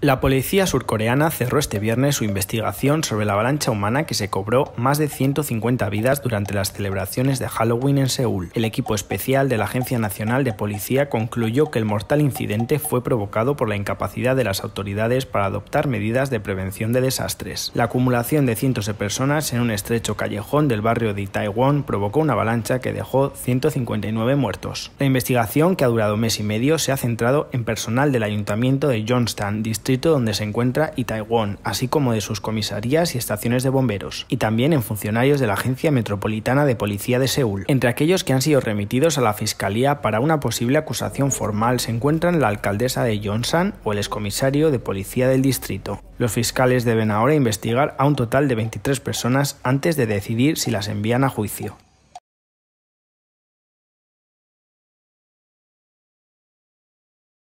La policía surcoreana cerró este viernes su investigación sobre la avalancha humana que se cobró más de 150 vidas durante las celebraciones de Halloween en Seúl. El equipo especial de la Agencia Nacional de Policía concluyó que el mortal incidente fue provocado por la incapacidad de las autoridades para adoptar medidas de prevención de desastres. La acumulación de cientos de personas en un estrecho callejón del barrio de Taiwán provocó una avalancha que dejó 159 muertos. La investigación, que ha durado mes y medio, se ha centrado en personal del ayuntamiento de Johnston distrito distrito donde se encuentra Itaewon, así como de sus comisarías y estaciones de bomberos, y también en funcionarios de la Agencia Metropolitana de Policía de Seúl. Entre aquellos que han sido remitidos a la Fiscalía para una posible acusación formal se encuentran la alcaldesa de Yonsan o el excomisario de policía del distrito. Los fiscales deben ahora investigar a un total de 23 personas antes de decidir si las envían a juicio.